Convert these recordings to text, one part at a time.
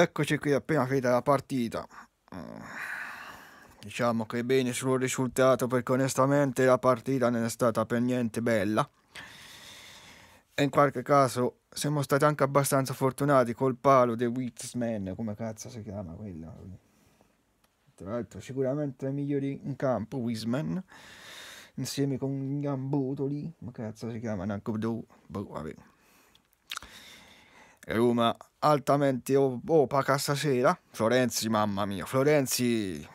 Eccoci qui appena finita la partita. Diciamo che bene sul risultato perché onestamente la partita non è stata per niente bella. E in qualche caso siamo stati anche abbastanza fortunati col palo di Witzman, come cazzo si chiama quello. Tra l'altro sicuramente i migliori in campo, Witzman, insieme con Gambuto come cazzo si chiama, Nacobdo, boh, vabbè. Roma altamente opaca stasera. Florenzi, mamma mia, Florenzi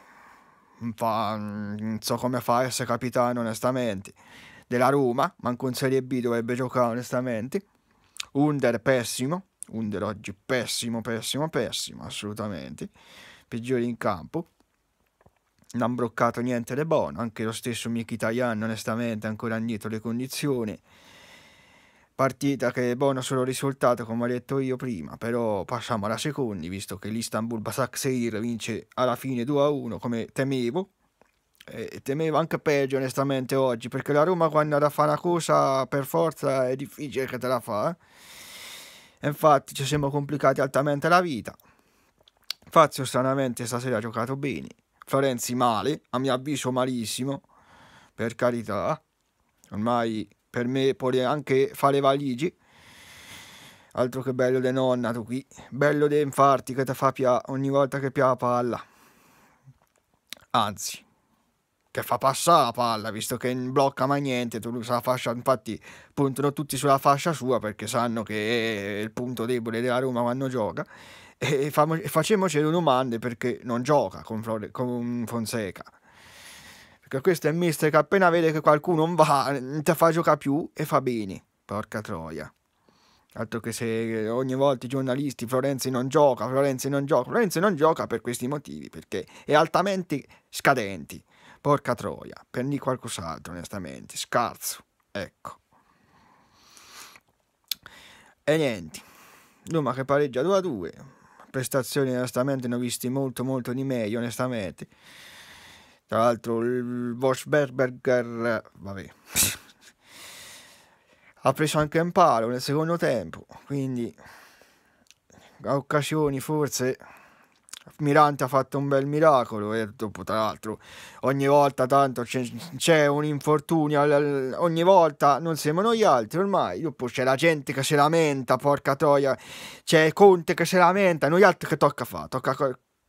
fa, non so come fa a essere capitano onestamente. Della Roma, manco in Serie B dovrebbe giocare onestamente. Under pessimo, Under oggi pessimo, pessimo, pessimo, assolutamente. Peggiori in campo. Non ha bloccato niente di buono, anche lo stesso Italiano onestamente ancora indietro le condizioni partita che è boh, buona solo risultato come ho detto io prima però passiamo alla seconda visto che l'Istanbul Basakseir vince alla fine 2-1 come temevo e temevo anche peggio onestamente oggi perché la Roma quando la fa una cosa per forza è difficile che te la fa eh. e infatti ci siamo complicati altamente la vita Fazio stranamente stasera ha giocato bene Florenzi male a mio avviso malissimo per carità ormai per me puoi anche fare valigi altro che bello de nonna tu qui bello de infarti che ti fa pia ogni volta che pia la palla anzi che fa passare la palla visto che non blocca mai niente tu sa fascia infatti puntano tutti sulla fascia sua perché sanno che è il punto debole della Roma quando gioca e facciamoci domande perché non gioca con, Flore, con Fonseca Musk. Questo è il mister che appena vede che qualcuno non va, non ti fa giocare più e fa bene. Porca troia. Altro che se ogni volta i giornalisti Florenzi non gioca, Florenzi non gioca, Florenzi non gioca per questi motivi, perché è altamente scadenti. Porca troia, prendi qualcos'altro onestamente, scarso. Ecco. E niente. Roma che pareggia 2 a 2. Prestazioni onestamente ne ho visti molto molto di meglio, onestamente. Tra l'altro il Wolfsberger, vabbè, ha preso anche un palo nel secondo tempo, quindi a occasioni forse Mirante ha fatto un bel miracolo e dopo tra l'altro ogni volta tanto c'è, un infortunio, ogni volta non siamo noi altri ormai, dopo c'è la gente che si lamenta, porca troia, c'è Conte che si lamenta, noi altri che tocca fare, tocca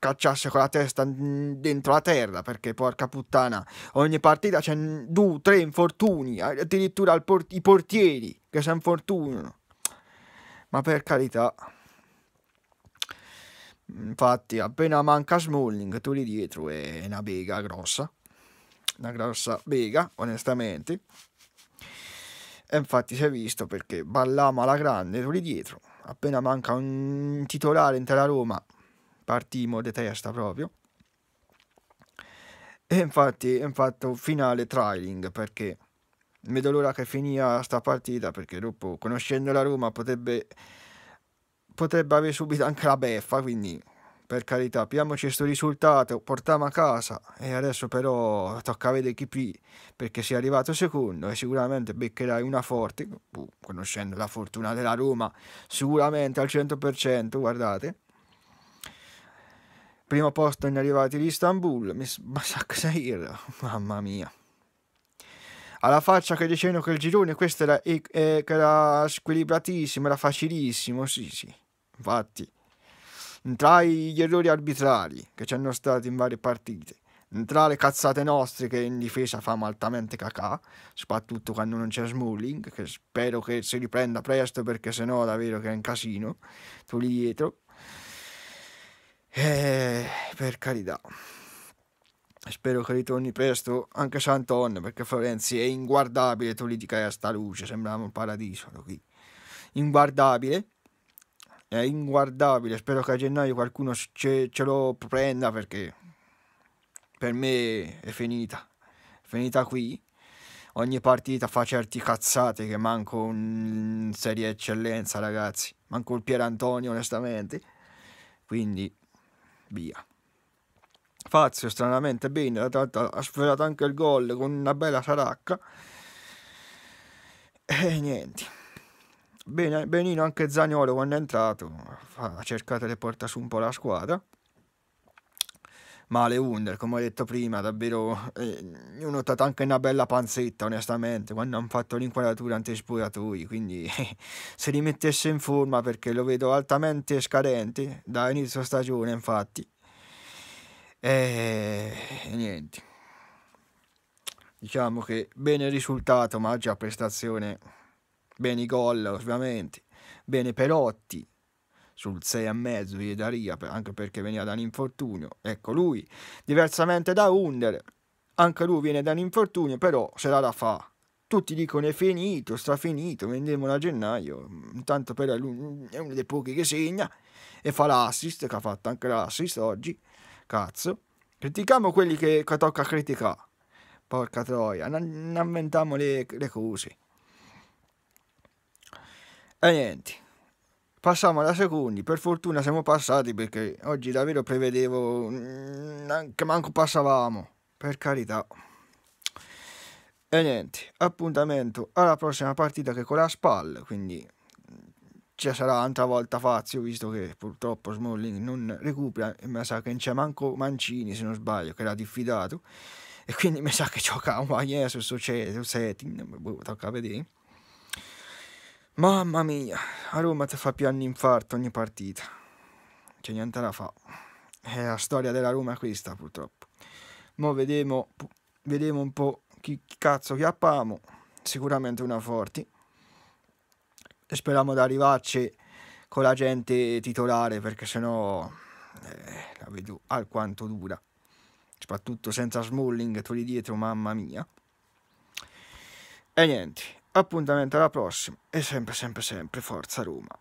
cacciasse con la testa dentro la terra perché porca puttana ogni partita c'è due, tre infortuni addirittura port i portieri che si infortunano ma per carità infatti appena manca Smalling tu lì dietro è una bega grossa una grossa bega onestamente e infatti si è visto perché ballamo alla grande tu lì dietro appena manca un titolare in terra Roma partimo di testa proprio. E infatti ho fatto finale trailing perché mi do l'ora che finia sta partita perché dopo conoscendo la Roma potrebbe, potrebbe avere subito anche la beffa quindi per carità piamoci questo risultato portiamo a casa e adesso però tocca vedere chi più perché sei arrivato secondo e sicuramente beccherai una forte boh, conoscendo la fortuna della Roma sicuramente al 100% guardate Primo posto in arrivati di Istanbul, Massak Sair, mamma mia. Alla faccia che dicevano che il girone questo era, eh, era squilibratissimo, era facilissimo, sì sì, infatti. Tra gli errori arbitrali che ci hanno stati in varie partite, tra le cazzate nostre che in difesa fanno altamente cacà, soprattutto quando non c'è Smalling, che spero che si riprenda presto perché sennò davvero che è un casino, tu lì dietro. Eh, per carità. Spero che ritorni presto anche Santon, perché Florenzi è inguardabile, tu lì di a eh, sta luce, sembrava un paradiso qui. Inguardabile. È inguardabile, spero che a gennaio qualcuno ce, ce lo prenda perché per me è finita. È finita qui. Ogni partita fa certi cazzate che manco un serie eccellenza, ragazzi. Manco il Pier Antonio, onestamente. Quindi via. Fazio stranamente bene, ha sferrato anche il gol con una bella saracca. E niente. Bene, benino anche Zagnolo quando è entrato ha cercato di portare su un po' la squadra male Under, come ho detto prima, davvero eh, ho notato anche una bella panzetta, onestamente, quando hanno fatto l'inquadratura antisporatoi, quindi eh, se rimettesse in forma perché lo vedo altamente scadente da inizio stagione, infatti. Eh, e eh, niente. Diciamo che bene il risultato, ma già prestazione, bene i gol, ovviamente, bene Perotti sul 6 e mezzo di Daria, anche perché veniva da un infortunio. Ecco lui, diversamente da Under, anche lui viene da un infortunio, però ce la da fa. Tutti dicono è finito, sta finito, vendiamo a gennaio, intanto però è uno dei pochi che segna e fa l'assist, che ha fatto anche l'assist oggi, cazzo. Critichiamo quelli che, che tocca criticare, porca troia, non inventiamo le, le cose. E niente. Passiamo alla seconda, per fortuna siamo passati perché oggi davvero prevedevo mm, che manco passavamo, per carità. E niente, appuntamento alla prossima partita che è con la SPAL, quindi mm, ci sarà un'altra volta Fazio, visto che purtroppo Smalling non recupera e mi sa che non c'è manco Mancini, se non sbaglio, che era diffidato, e quindi mi sa che gioca un Agnes su Setting, boh, tocca vedere. Mamma mia, a Roma ti fa più un infarto ogni partita. C'è niente da fa. È la storia della Roma questa, purtroppo. Mo vediamo, vediamo un po' chi cazzo chiappamo. Sicuramente una forti. E Speriamo di arrivarci con la gente titolare, perché sennò eh, la vedo alquanto dura. Soprattutto senza Smalling, tu lì dietro, mamma mia. E niente, Appuntamento alla prossima e sempre, sempre, sempre Forza Roma.